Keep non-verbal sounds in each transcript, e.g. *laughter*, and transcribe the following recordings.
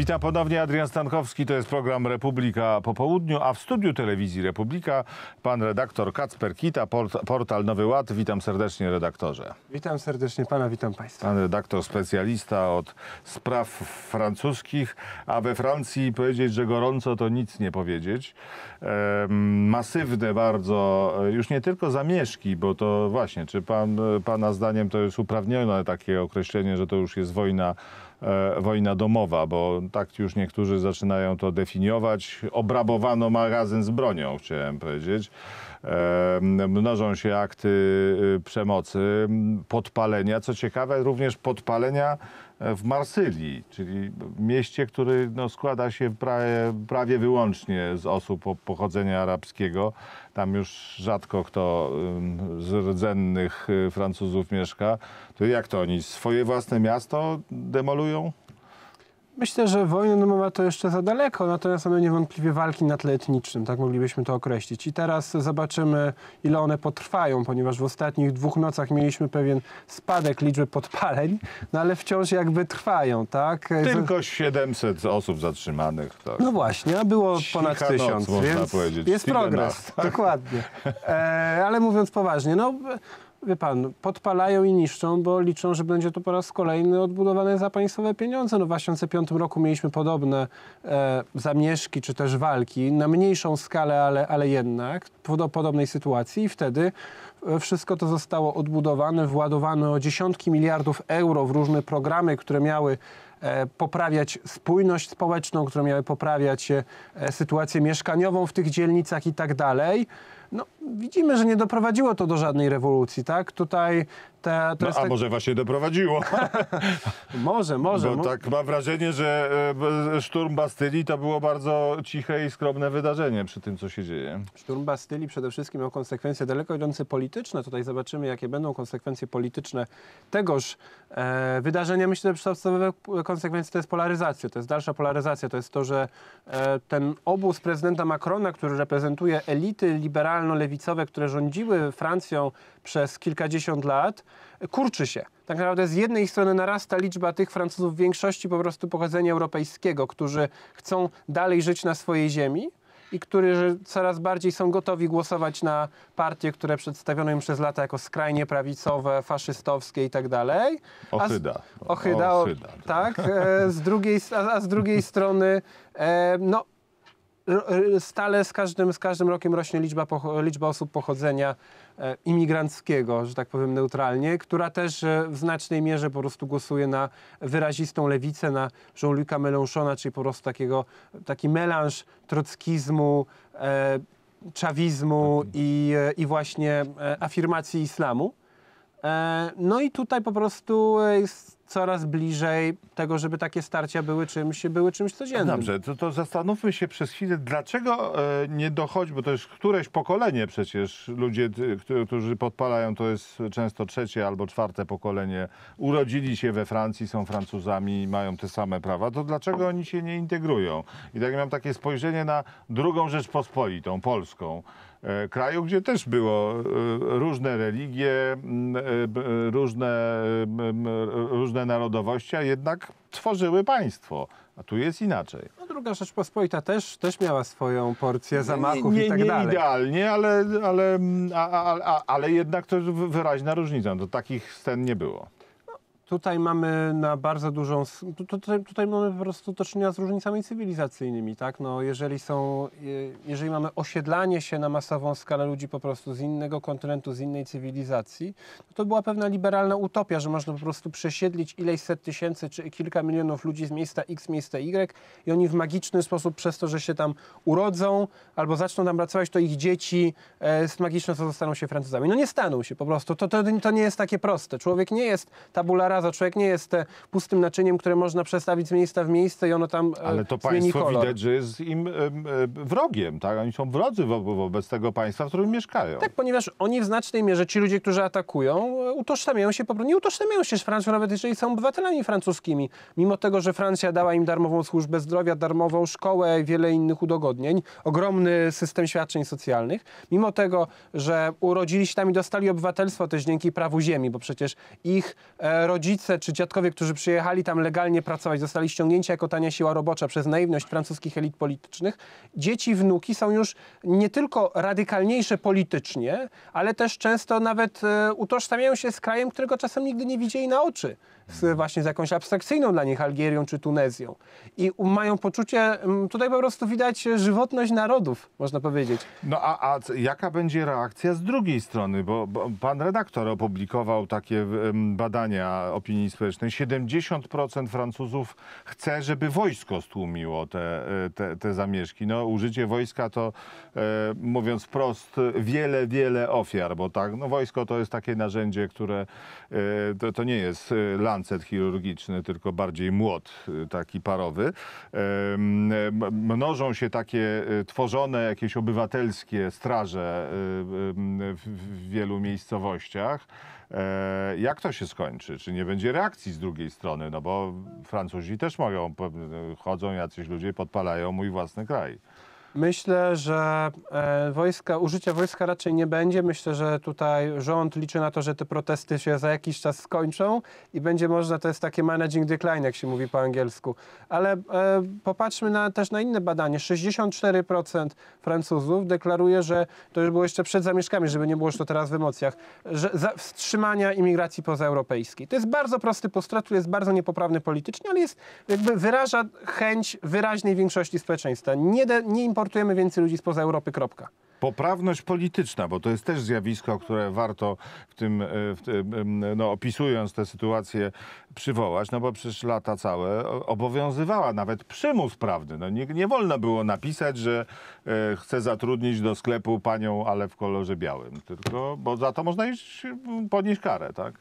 Witam ponownie Adrian Stankowski, to jest program Republika po południu, a w studiu telewizji Republika pan redaktor Kacper Kita, portal Nowy Ład. Witam serdecznie redaktorze. Witam serdecznie pana, witam państwa. Pan redaktor specjalista od spraw francuskich, a we Francji powiedzieć, że gorąco to nic nie powiedzieć. masywne bardzo, już nie tylko zamieszki, bo to właśnie, czy pan, pana zdaniem to jest uprawnione takie określenie, że to już jest wojna E, wojna domowa, bo tak już niektórzy zaczynają to definiować. Obrabowano magazyn z bronią, chciałem powiedzieć. E, mnożą się akty y, przemocy, podpalenia. Co ciekawe, również podpalenia E, w Marsylii, czyli mieście, które no, składa się prawie, prawie wyłącznie z osób pochodzenia arabskiego. Tam już rzadko kto z rdzennych y, Francuzów mieszka. To jak to oni swoje własne miasto demolują? Myślę, że wojna domowa to jeszcze za daleko, natomiast one niewątpliwie walki na tle etnicznym, tak moglibyśmy to określić. I teraz zobaczymy, ile one potrwają, ponieważ w ostatnich dwóch nocach mieliśmy pewien spadek liczby podpaleń, no ale wciąż jakby trwają, tak? Tylko 700 osób zatrzymanych. Tak. No właśnie, a było Cicha ponad tysiąc, więc jest progres, *laughs* tak. dokładnie. E, ale mówiąc poważnie, no wie pan, podpalają i niszczą, bo liczą, że będzie to po raz kolejny odbudowane za państwowe pieniądze. No w 2005 roku mieliśmy podobne e, zamieszki czy też walki na mniejszą skalę, ale, ale jednak do podobnej sytuacji i wtedy e, wszystko to zostało odbudowane, władowane o dziesiątki miliardów euro w różne programy, które miały e, poprawiać spójność społeczną, które miały poprawiać e, sytuację mieszkaniową w tych dzielnicach i tak dalej. No, widzimy, że nie doprowadziło to do żadnej rewolucji, tak? Tutaj te, no, a tak- może właśnie doprowadziło. *laughs* może, może. Bo tak mam wrażenie, że e, szturm Bastylii to było bardzo ciche i skromne wydarzenie przy tym, co się dzieje. Szturm Bastylii przede wszystkim miał konsekwencje daleko idące polityczne. Tutaj zobaczymy, jakie będą konsekwencje polityczne tegoż e, wydarzenia. Myślę, że podstawowe konsekwencje to jest polaryzacja, to jest dalsza polaryzacja, to jest to, że e, ten obóz prezydenta Macrona, który reprezentuje elity liberalne, liberalno-lewicowe, które rządziły Francją przez kilkadziesiąt lat, kurczy się. Tak naprawdę z jednej strony narasta liczba tych Francuzów w większości po prostu pochodzenia europejskiego, którzy chcą dalej żyć na swojej ziemi, i którzy coraz bardziej są gotowi głosować na partie, które przedstawiono im przez lata jako skrajnie prawicowe, faszystowskie i tak dalej. Ochyda. Ochyda, tak. E, z drugiej, a, a z drugiej strony, e, no Y, stale z każdym, z każdym rokiem rośnie liczba, liczba osób pochodzenia e, imigranckiego, że tak powiem neutralnie, która też e, w znacznej mierze po prostu głosuje na wyrazistą lewicę, na Jean-Luc'a Mélenchona, czyli po prostu takiego, taki melanż trockizmu, e, czawizmu i, e, i właśnie afirmacji islamu. E, no i tutaj po prostu jest coraz bliżej tego, żeby takie starcia były czymś, były czymś codziennym. Dobrze, to, to zastanówmy się przez chwilę, dlaczego e, nie dochodzi, bo to jest któreś pokolenie przecież, ludzie, którzy podpalają, to jest często trzecie albo czwarte pokolenie, urodzili się we Francji, są Francuzami, mają te same prawa, to dlaczego oni się nie integrują? I tak mam takie spojrzenie na drugą Rzeczpospolitą, Polską e, kraju, gdzie też było e, różne religie, e, różne, różne różne narodowości, a jednak tworzyły państwo. A tu jest inaczej. No, druga Rzeczpospolita też, też miała swoją porcję zamachów nie, nie, i tak dalej. Nie idealnie, ale, ale, mm, a, a, a, ale jednak to jest wyraźna różnica. Do no, takich scen nie było. Tutaj mamy na bardzo dużą. Tutaj, tutaj mamy po prostu do czynienia z różnicami cywilizacyjnymi, tak? No, jeżeli są, jeżeli mamy osiedlanie się na masową skalę ludzi po prostu z innego kontynentu, z innej cywilizacji, no to była pewna liberalna utopia, że można po prostu przesiedlić ileś set tysięcy czy kilka milionów ludzi z miejsca X, miejsca Y i oni w magiczny sposób przez to, że się tam urodzą albo zaczną tam pracować, to ich dzieci e, magiczne zostaną się Francuzami. No nie staną się po prostu. To, to, to nie jest takie proste. Człowiek nie jest tabulara za Człowiek nie jest e, pustym naczyniem, które można przestawić z miejsca w miejsce i ono tam e, Ale to państwo kolor. widać, że jest im wrogiem, tak? Oni są wrodzy wo wobec tego państwa, w którym mieszkają. Tak, ponieważ oni w znacznej mierze, ci ludzie, którzy atakują, e, utożsamiają się, po prostu. nie utożsamiają się z Francją, nawet jeżeli są obywatelami francuskimi. Mimo tego, że Francja dała im darmową służbę zdrowia, darmową szkołę i wiele innych udogodnień, ogromny system świadczeń socjalnych, mimo tego, że urodzili się tam i dostali obywatelstwo też dzięki prawu ziemi, bo przecież ich rodziny rodzice czy dziadkowie, którzy przyjechali tam legalnie pracować, zostali ściągnięci jako tania siła robocza przez naiwność francuskich elit politycznych, dzieci, wnuki są już nie tylko radykalniejsze politycznie, ale też często nawet e, utożsamiają się z krajem, którego czasem nigdy nie widzieli na oczy z, właśnie z jakąś abstrakcyjną dla nich Algierią czy Tunezją. I mają poczucie, mm, tutaj po prostu widać żywotność narodów, można powiedzieć. No a, a jaka będzie reakcja z drugiej strony? Bo, bo pan redaktor opublikował takie badania opinii społecznej. 70% Francuzów chce, żeby wojsko stłumiło te, e, te, te zamieszki. No, użycie wojska to, e, mówiąc wprost, wiele, wiele ofiar, bo tak, no, wojsko to jest takie narzędzie, które e, to, to nie jest e, land lancet chirurgiczny, tylko bardziej młot y, taki parowy. Mnożą się takie y, tworzone jakieś obywatelskie straże y, w wielu miejscowościach. E, jak to się skończy? Czy nie będzie reakcji z drugiej strony? No bo Francuzi też mogą, chodzą jacyś ludzie, podpalają mój własny kraj. Myślę, że e, wojska, użycia wojska raczej nie będzie. Myślę, że tutaj rząd liczy na to, że te protesty się za jakiś czas skończą i będzie można, to jest takie managing decline, jak się mówi po angielsku. Ale e, popatrzmy na, też na inne badanie. 64% Francuzów deklaruje, że to już było jeszcze przed zamieszkami, żeby nie było już to teraz w emocjach, że za, wstrzymania imigracji pozaeuropejskiej. To jest bardzo prosty postulat, który jest bardzo niepoprawny politycznie, ale jest jakby wyraża chęć wyraźnej większości społeczeństwa. Nie, de, nie importujemy więcej ludzi spoza Europy, kropka. Poprawność polityczna, bo to jest też zjawisko, które warto w tym, e, w tym, e, no, opisując tę sytuację, przywołać, no bo przez lata całe obowiązywała nawet przymus prawny. No, nie, nie wolno było napisać, że e, chcę zatrudnić do sklepu panią, ale w kolorze białym, tylko, bo za to można iść, ponieść karę, tak?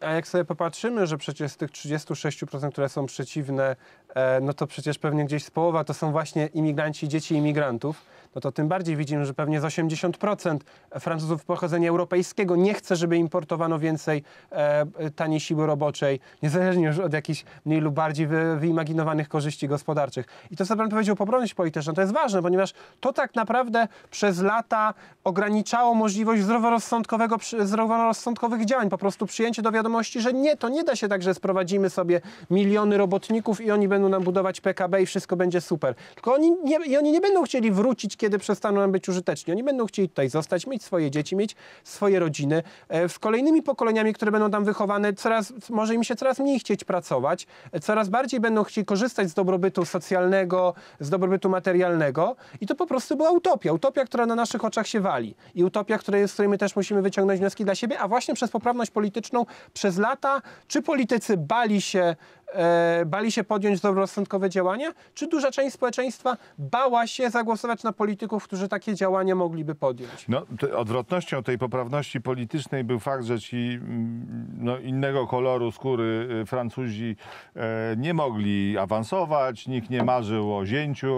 A jak sobie popatrzymy, że przecież z tych 36%, które są przeciwne, e, no to przecież pewnie gdzieś z połowa to są właśnie imigranci, dzieci imigrantów no to tym bardziej widzimy, że pewnie z 80% Francuzów pochodzenia europejskiego nie chce, żeby importowano więcej e, taniej siły roboczej, niezależnie już od jakichś mniej lub bardziej wy, wyimaginowanych korzyści gospodarczych. I to, co pan powiedział, poprawność polityczna, no to jest ważne, ponieważ to tak naprawdę przez lata ograniczało możliwość zdroworozsądkowego, zdroworozsądkowych działań. Po prostu przyjęcie do wiadomości, że nie, to nie da się tak, że sprowadzimy sobie miliony robotników i oni będą nam budować PKB i wszystko będzie super. Tylko oni nie, i oni nie będą chcieli wrócić, kiedy przestaną nam być użyteczni. Oni będą chcieli tutaj zostać, mieć swoje dzieci, mieć swoje rodziny. E, z kolejnymi pokoleniami, które będą tam wychowane, coraz, może im się coraz mniej chcieć pracować, e, coraz bardziej będą chcieli korzystać z dobrobytu socjalnego, z dobrobytu materialnego. I to po prostu była utopia. Utopia, która na naszych oczach się wali. I utopia, której, z której my też musimy wyciągnąć wnioski dla siebie, a właśnie przez poprawność polityczną przez lata, czy politycy bali się E, bali się podjąć dobrosądkowe działania, czy duża część społeczeństwa bała się zagłosować na polityków, którzy takie działania mogliby podjąć? No, odwrotnością tej poprawności politycznej był fakt, że ci mm, no, innego koloru skóry y, Francuzi e, nie mogli awansować, nikt nie marzył o zięciu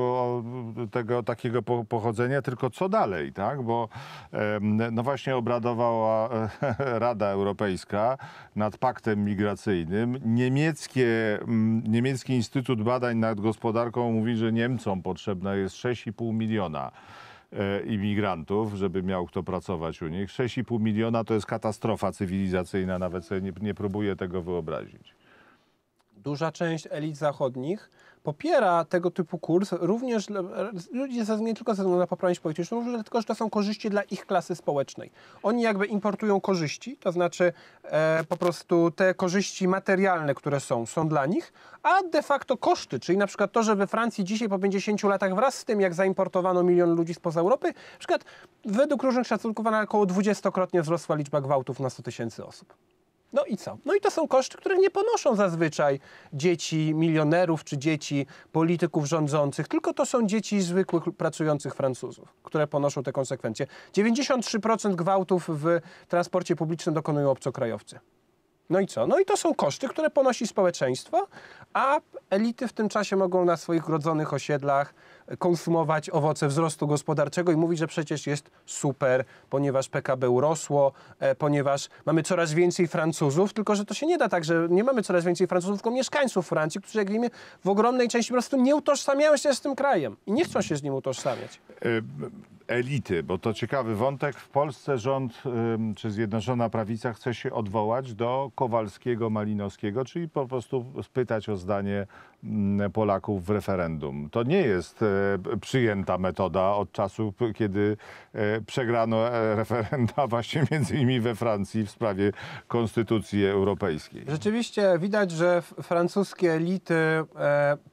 y, tego takiego pochodzenia, tylko co dalej, tak? Bo no właśnie obradowała e, *laughs* Rada Europejska nad paktem migracyjnym. Niemieckie Mm, Niemiecki Instytut Badań nad Gospodarką mówi, że Niemcom potrzebna jest 6,5 miliona e, imigrantów, żeby miał kto pracować u nich. 6,5 miliona to jest katastrofa cywilizacyjna, nawet sobie nie, nie próbuję tego wyobrazić duża część elit zachodnich popiera tego typu kurs, również ludzie nie tylko ze względu na poprawność polityczną, tylko że to są korzyści dla ich klasy społecznej. Oni jakby importują korzyści, to znaczy e, po prostu te korzyści materialne, które są, są dla nich, a de facto koszty, czyli na przykład to, że we Francji dzisiaj po 50 latach wraz z tym, jak zaimportowano milion ludzi spoza Europy, na przykład według różnych szacunków około 20-krotnie wzrosła liczba gwałtów na 100 tysięcy osób. No i co? No i to są koszty, które nie ponoszą zazwyczaj dzieci milionerów czy dzieci polityków rządzących, tylko to są dzieci zwykłych pracujących Francuzów, które ponoszą te konsekwencje. 93% gwałtów w transporcie publicznym dokonują obcokrajowcy. No i co? No i to są koszty, które ponosi społeczeństwo, a elity w tym czasie mogą na swoich rodzonych osiedlach konsumować owoce wzrostu gospodarczego i mówić, że przecież jest super, ponieważ PKB urosło, e, ponieważ mamy coraz więcej Francuzów, tylko że to się nie da tak, że nie mamy coraz więcej Francuzów, tylko mieszkańców Francji, którzy jak wiemy w ogromnej części po prostu nie utożsamiają się z tym krajem i nie chcą się z nim utożsamiać. Y elity, bo to ciekawy wątek. W Polsce rząd czy Zjednoczona Prawica chce się odwołać do Kowalskiego Malinowskiego, czyli po prostu spytać o zdanie Mm, Polaków w referendum. To nie jest e, przyjęta metoda od czasu, kiedy e, przegrano e, *laughs* referenda właśnie między innymi we Francji w sprawie konstytucji europejskiej. Rzeczywiście widać, że francuskie elity,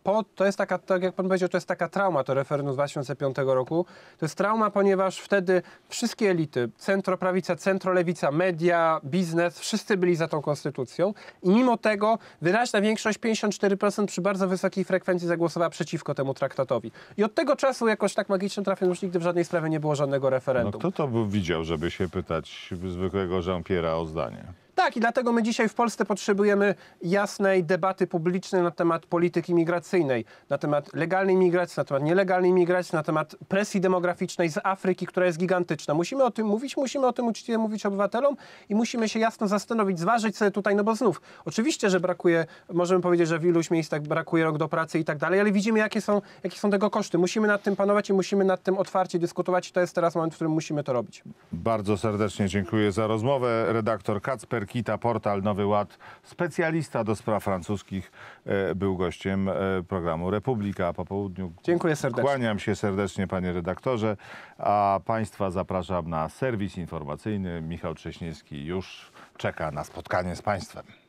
po, to jest taka, tak jak pan powiedział, to jest taka trauma to referendum z 2005 roku. To jest trauma, ponieważ wtedy wszystkie elity, centroprawica, centrolewica, media, biznes, wszyscy byli za tą konstytucją i mimo tego wyraźna większość, 54% przy bardzo bardzo wysokiej frekwencji zagłosowała przeciwko temu traktatowi. I od tego czasu jakoś tak magicznie trafem już nigdy w żadnej sprawie nie było żadnego referendum. No kto to by widział, żeby się pytać zwykłego Jean-Pierre'a o zdanie? Tak, i dlatego my dzisiaj w Polsce potrzebujemy jasnej debaty publicznej na temat polityki migracyjnej, na temat legalnej migracji, na temat nielegalnej migracji, na temat presji demograficznej z Afryki, która jest gigantyczna. Musimy o tym mówić, musimy o tym uczciwie mówić obywatelom i musimy się jasno zastanowić, zważyć sobie tutaj, no bo znów, oczywiście, że brakuje, możemy powiedzieć, że w iluś miejscach brakuje rok do pracy i tak dalej, ale widzimy, jakie są, jakie są tego koszty. Musimy nad tym panować i musimy nad tym otwarcie dyskutować i to jest teraz moment, w którym musimy to robić. Bardzo serdecznie dziękuję za rozmowę. Redaktor Kacper Kita portal Nowy Ład, specjalista do spraw francuskich, e, był gościem e, programu Republika po południu. Dziękuję serdecznie. Kłaniam się serdecznie, panie redaktorze, a państwa zapraszam na serwis informacyjny. Michał Trześniewski już czeka na spotkanie z państwem.